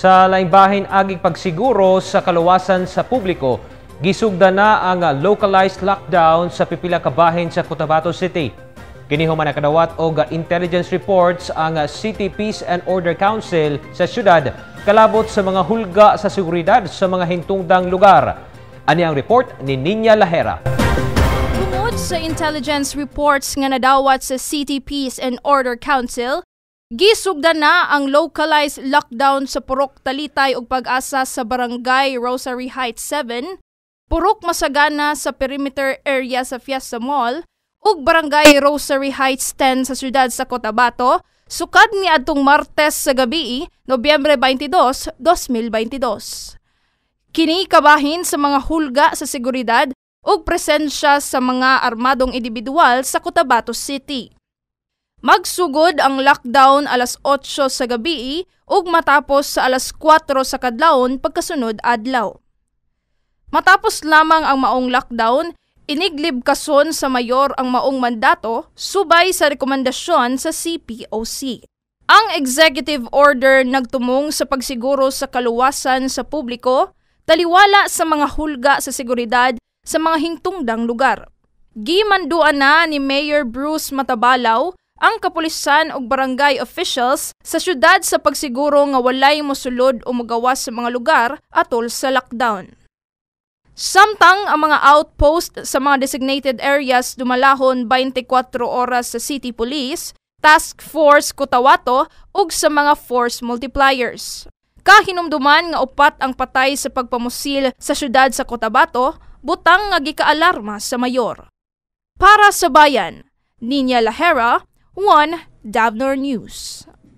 sa laimbahin agig pagsiguro sa kaluwasan sa publiko. Gisugda na ang localized lockdown sa pipila kabahin sa Cotabato City. Kinihuman na kadawat og intelligence reports ang City Peace and Order Council sa syudad kalabot sa mga hulga sa seguridad sa mga hintungdang lugar. Ani ang report ni Ninya Lahera. Bukod sa intelligence reports nga nadawat sa City Peace and Order Council, Gisugdan na ang localized lockdown sa Purok Talitay ug Pag-asa sa Barangay Rosary Heights 7, Purok Masagana sa perimeter area sa Fiesta Mall ug Barangay Rosary Heights 10 sa siyudad sa Cotabato sukad ni adtong Martes sa gabi, Nobyembre 22, 2022. Kini kabahin sa mga hulga sa seguridad ug presensya sa mga armadong individual sa Cotabato City. Magsugod ang lockdown alas 8 sa gabi ug matapos sa alas 4 sa kadlawon pagkasunod adlaw. Matapos lamang ang maong lockdown, iniglib kason sa mayor ang maong mandato subay sa rekomendasyon sa CPOC. Ang executive order nagtumong sa pagsiguro sa kaluwasan sa publiko, taliwala sa mga hulga sa seguridad sa mga hingtungdang lugar. Gimanduan na ni Mayor Bruce Matabalaw ang kapulisan ug barangay officials sa syudad sa pagsiguro nga walay mosulod o magawas sa mga lugar atol sa lockdown. Samtang ang mga outpost sa mga designated areas dumalahon 24 oras sa City Police, Task Force Cotawato ug sa mga force multipliers. Kahinumduman nga upat ang patay sa pagpamusil sa syudad sa Cotabato, butang nga gikaalarma sa mayor. Para sa bayan, Ninya Lahera, One, Davnor News.